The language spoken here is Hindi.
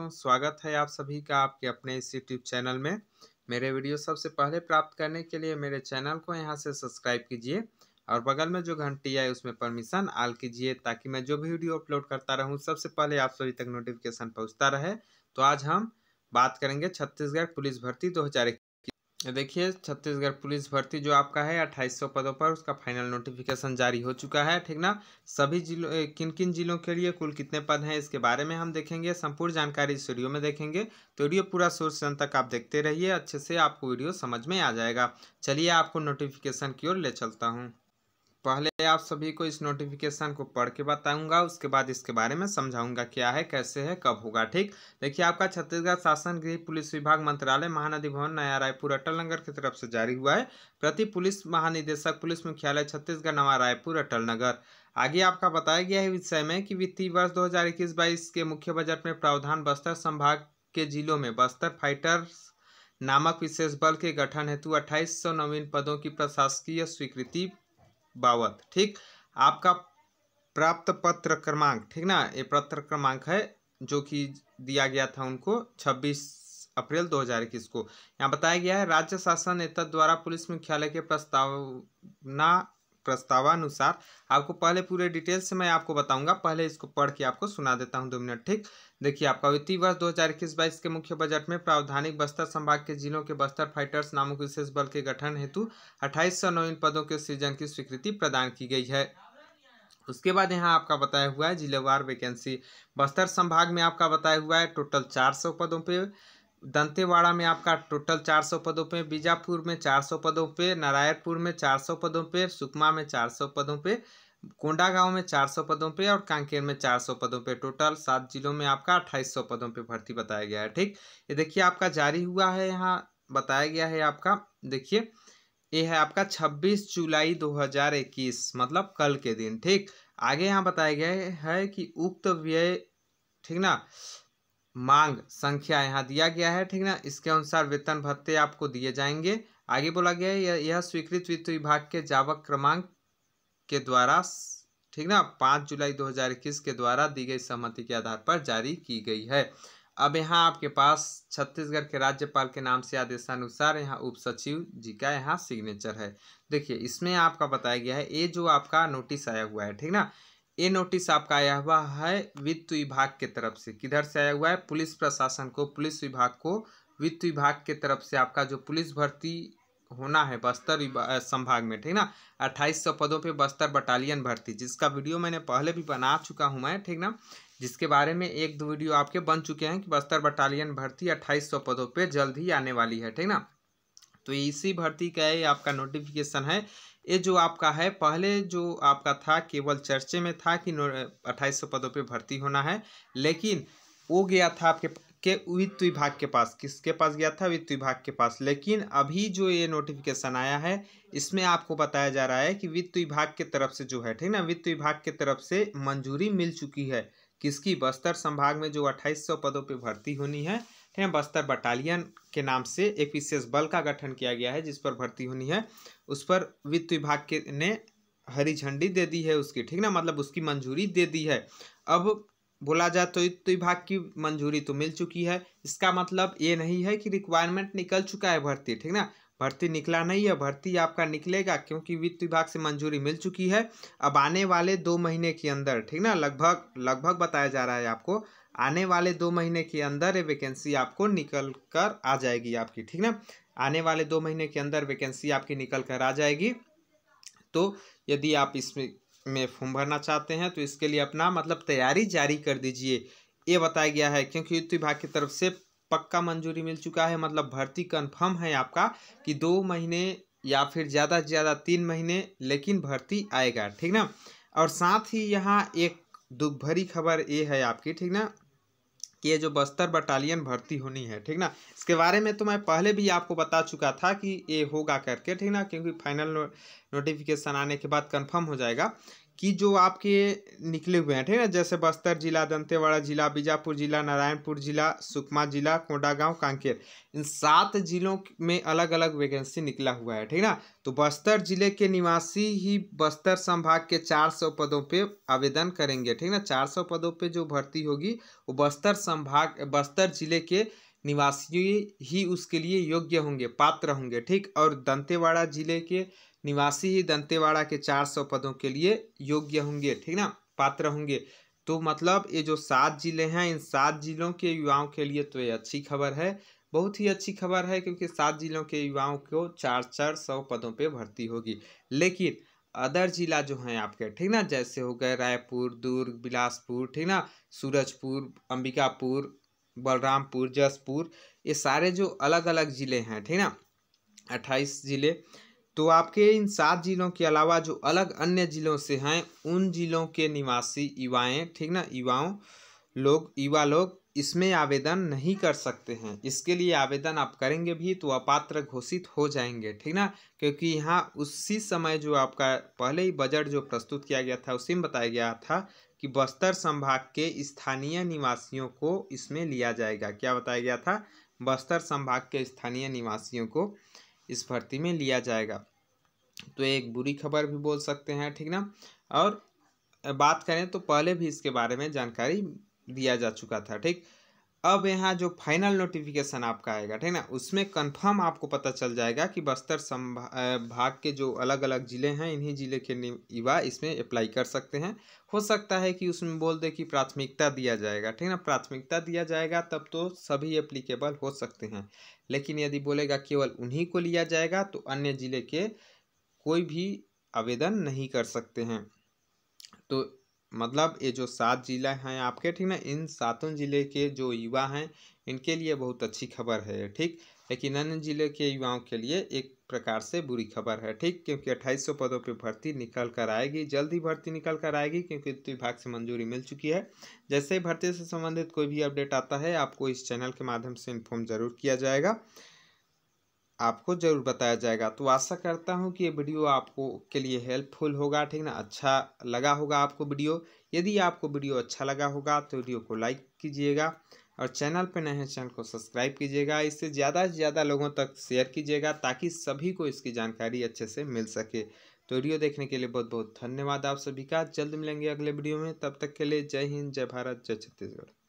स्वागत है आप सभी का आपके अपने इस यूट्यूब चैनल में मेरे वीडियो सबसे पहले प्राप्त करने के लिए मेरे चैनल को यहाँ से सब्सक्राइब कीजिए और बगल में जो घंटी है उसमें परमिशन आल कीजिए ताकि मैं जो भी वीडियो अपलोड करता रहूँ सबसे पहले आप सभी तक नोटिफिकेशन पहुँचता रहे तो आज हम बात करेंगे छत्तीसगढ़ पुलिस भर्ती दो देखिए छत्तीसगढ़ पुलिस भर्ती जो आपका है अट्ठाईस सौ पदों पर उसका फाइनल नोटिफिकेशन जारी हो चुका है ठीक ना सभी जिलों किन किन जिलों के लिए कुल कितने पद हैं इसके बारे में हम देखेंगे संपूर्ण जानकारी इस वीडियो में देखेंगे तो वीडियो पूरा सोर्स जन तक आप देखते रहिए अच्छे से आपको वीडियो समझ में आ जाएगा चलिए आपको नोटिफिकेशन की ओर ले चलता हूँ पहले आप सभी को इस नोटिफिकेशन को पढ़ के बताऊंगा उसके बाद इसके बारे में समझाऊंगा क्या है कैसे है कब होगा ठीक देखिए आपका छत्तीसगढ़ शासन गृह पुलिस विभाग मंत्रालय महानदी भवन नया रायपुर अटल नगर की तरफ से जारी हुआ है प्रति पुलिस महानिदेशक पुलिस मुख्यालय छत्तीसगढ़ नवा रायपुर अटल नगर आगे आपका बताया गया है विषय में कि वित्तीय वर्ष दो हजार के मुख्य बजट में प्रावधान बस्तर संभाग के जिलों में बस्तर फाइटर्स नामक विशेष बल के गठन हेतु अट्ठाईस सौ नवीन पदों की प्रशासकीय स्वीकृति बावत ठीक आपका प्राप्त पत्र क्रमांक ठीक ना ये पत्र क्रमांक है जो कि दिया गया था उनको 26 अप्रैल 2021 को यहाँ बताया गया है राज्य शासन नेता द्वारा पुलिस मुख्यालय के प्रस्तावना प्रस्तावानुसार आपको पहले पूरे डिटेल से मैं आपको बताऊंगा पहले इसको पढ़ के आपको सुना देता हूं दो मिनट ठीक देखिए आपका वित्तीय वर्ष दो हज़ार के मुख्य बजट में प्रावधानिक बस्तर संभाग के जिलों के बस्तर फाइटर्स नामक विशेष बल के गठन हेतु अट्ठाईस सौ नवीन पदों के सृजन की स्वीकृति प्रदान की गई है उसके बाद यहाँ आपका बताया हुआ है जिलेवार वैकेंसी बस्तर संभाग में आपका बताया हुआ है टोटल चार पदों पर दंतेवाड़ा में आपका टोटल 400 पदों पे बीजापुर में 400 पदों पे नारायणपुर में 400 पदों पे सुकमा में 400 पदों पे कोंडागांव में 400 पदों पे और कांकेर में 400 पदों पे टोटल सात जिलों में आपका 2800 पदों पे भर्ती बताया गया है ठीक ये देखिए आपका जारी हुआ है यहाँ बताया गया है आपका देखिए ये है आपका छब्बीस जुलाई इक्कीस मतलब कल के दिन ठीक आगे यहाँ बताया गया है कि उक्त व्यय ठीक ना मांग संख्या यहाँ दिया गया है ठीक ना इसके अनुसार वेतन भत्ते आपको दिए जाएंगे आगे बोला गया है यह स्वीकृत वित्त विभाग के जावक क्रमांक के द्वारा ठीक ना पाँच जुलाई 2021 के द्वारा दी गई सहमति के आधार पर जारी की गई है अब यहाँ आपके पास छत्तीसगढ़ के राज्यपाल के नाम से आदेशानुसार यहाँ उप सचिव जी का यहाँ सिग्नेचर है देखिए इसमें आपका बताया गया है ये जो आपका नोटिस आया हुआ है ठीक ना ये नोटिस आपका आया हुआ है वित्त विभाग के तरफ से किधर से आया हुआ है पुलिस प्रशासन को पुलिस विभाग को वित्त विभाग के तरफ से आपका जो पुलिस भर्ती होना है बस्तर संभाग में ठीक ना अट्ठाईस सौ पदों पे बस्तर बटालियन भर्ती जिसका वीडियो मैंने पहले भी बना चुका हूँ मैं ठीक ना जिसके बारे में एक दो वीडियो आपके बन चुके हैं कि बस्तर बटालियन भर्ती अट्ठाईस सौ पदों पर जल्द ही आने वाली है ठीक ना तो इसी भर्ती का ये आपका नोटिफिकेशन है ये जो आपका है पहले जो आपका था केवल चर्चे में था कि अट्ठाईस सौ पदों पे भर्ती होना है लेकिन वो गया था आपके के वित्त विभाग के पास किसके पास गया था वित्त विभाग के पास लेकिन अभी जो ये नोटिफिकेशन आया है इसमें आपको बताया जा रहा है कि वित्त विभाग के तरफ से जो है ठीक ना वित्त विभाग के तरफ से मंजूरी मिल चुकी है किसकी बस्तर संभाग में जो अट्ठाईस सौ पदों पर भर्ती होनी है है बस्तर बटालियन के नाम से एक विशेष बल का गठन किया गया है जिस पर भर्ती होनी है उस पर वित्त विभाग के ने हरी झंडी दे दी है उसकी ठीक ना मतलब उसकी मंजूरी दे दी है अब बोला जाए तो वित्त विभाग की मंजूरी तो मिल चुकी है इसका मतलब ये नहीं है कि रिक्वायरमेंट निकल चुका है भर्ती ठीक ना भर्ती निकला नहीं है भर्ती आपका निकलेगा क्योंकि वित्त विभाग से मंजूरी मिल चुकी है अब आने वाले दो महीने के अंदर ठीक ना लगभग लगभग बताया जा रहा है आपको आने वाले दो महीने के अंदर ये वैकेंसी आपको निकल कर आ जाएगी आपकी ठीक ना आने वाले दो महीने के अंदर वैकेंसी आपकी निकल कर आ जाएगी तो यदि आप इसमें में फॉर्म भरना चाहते हैं तो इसके लिए अपना मतलब तैयारी जारी कर दीजिए ये बताया गया है क्योंकि युद्ध विभाग की तरफ से पक्का मंजूरी मिल चुका है मतलब भर्ती कन्फर्म है आपका कि दो महीने या फिर ज़्यादा से ज़्यादा तीन महीने लेकिन भर्ती आएगा ठीक ना और साथ ही यहाँ एक दुख भरी खबर ये है आपकी ठीक ना कि ये जो बस्तर बटालियन भर्ती होनी है ठीक ना इसके बारे में तो मैं पहले भी आपको बता चुका था कि ये होगा करके ठीक ना क्योंकि फाइनल नोटिफिकेशन आने के बाद कंफर्म हो जाएगा कि जो आपके निकले हुए हैं ठीक है जैसे बस्तर जिला दंतेवाड़ा जिला बीजापुर जिला नारायणपुर जिला सुकमा जिला कोंडागांव कांकेर इन सात जिलों में अलग अलग वैकेंसी निकला हुआ है ठीक ना तो बस्तर जिले के निवासी ही बस्तर संभाग के 400 पदों पे आवेदन करेंगे ठीक ना 400 पदों पे जो भर्ती होगी वो बस्तर संभाग बस्तर जिले के निवासी ही उसके लिए योग्य होंगे पात्र होंगे ठीक और दंतेवाड़ा जिले के निवासी ही दंतेवाड़ा के चार सौ पदों के लिए योग्य होंगे ठीक ना पात्र होंगे तो मतलब ये जो सात जिले हैं इन सात जिलों के युवाओं के लिए तो ये अच्छी खबर है बहुत ही अच्छी खबर है क्योंकि सात जिलों के युवाओं को चार चार सौ पदों पे भर्ती होगी लेकिन अदर जिला जो हैं आपके ठीक ना जैसे हो गए रायपुर दुर्ग बिलासपुर ठीक ना सूरजपुर अंबिकापुर बलरामपुर जसपुर ये सारे जो अलग अलग ज़िले हैं ठीक ना अट्ठाईस ज़िले तो आपके इन सात जिलों के अलावा जो अलग अन्य जिलों से हैं उन जिलों के निवासी युवाएं ठीक ना युवाओं लोग युवा लोग इसमें आवेदन नहीं कर सकते हैं इसके लिए आवेदन आप करेंगे भी तो अपात्र घोषित हो जाएंगे ठीक ना क्योंकि यहाँ उसी समय जो आपका पहले ही बजट जो प्रस्तुत किया गया था उसी में बताया गया था कि बस्तर संभाग के स्थानीय निवासियों को इसमें लिया जाएगा क्या बताया गया था बस्तर संभाग के स्थानीय निवासियों को इस भर्ती में लिया जाएगा तो एक बुरी खबर भी बोल सकते हैं ठीक ना और बात करें तो पहले भी इसके बारे में जानकारी दिया जा चुका था ठीक अब यहाँ जो फाइनल नोटिफिकेशन आपका आएगा ठीक ना उसमें कंफर्म आपको पता चल जाएगा कि बस्तर संभाग के जो अलग अलग ज़िले हैं इन्हीं ज़िले के युवा इसमें अप्लाई कर सकते हैं हो सकता है कि उसमें बोल दे कि प्राथमिकता दिया जाएगा ठीक ना प्राथमिकता दिया जाएगा तब तो सभी अप्लीकेबल हो सकते हैं लेकिन यदि बोलेगा केवल उन्हीं को लिया जाएगा तो अन्य ज़िले के कोई भी आवेदन नहीं कर सकते हैं तो मतलब ये जो सात ज़िला हैं आपके ठीक ना इन सातों ज़िले के जो युवा हैं इनके लिए बहुत अच्छी खबर है ठीक लेकिन अन्य ज़िले के युवाओं के लिए एक प्रकार से बुरी खबर है ठीक क्योंकि अट्ठाईस सौ पदों पर भर्ती निकल कर आएगी जल्द ही भर्ती निकल कर आएगी क्योंकि वित्त विभाग से मंजूरी मिल चुकी है जैसे ही भर्ती से संबंधित कोई भी अपडेट आता है आपको इस चैनल के माध्यम से इन्फॉर्म जरूर किया जाएगा आपको ज़रूर बताया जाएगा तो आशा करता हूँ कि ये वीडियो आपको के लिए हेल्पफुल होगा ठीक ना अच्छा लगा होगा आपको वीडियो यदि आपको वीडियो अच्छा लगा होगा तो वीडियो को लाइक कीजिएगा और चैनल पर नए हैं चैनल को सब्सक्राइब कीजिएगा इससे ज़्यादा से ज़्यादा लोगों तक शेयर कीजिएगा ताकि सभी को इसकी जानकारी अच्छे से मिल सके तो वीडियो देखने के लिए बहुत बहुत धन्यवाद आप सभी का जल्द मिलेंगे अगले वीडियो में तब तक के लिए जय हिंद जय भारत जय छत्तीसगढ़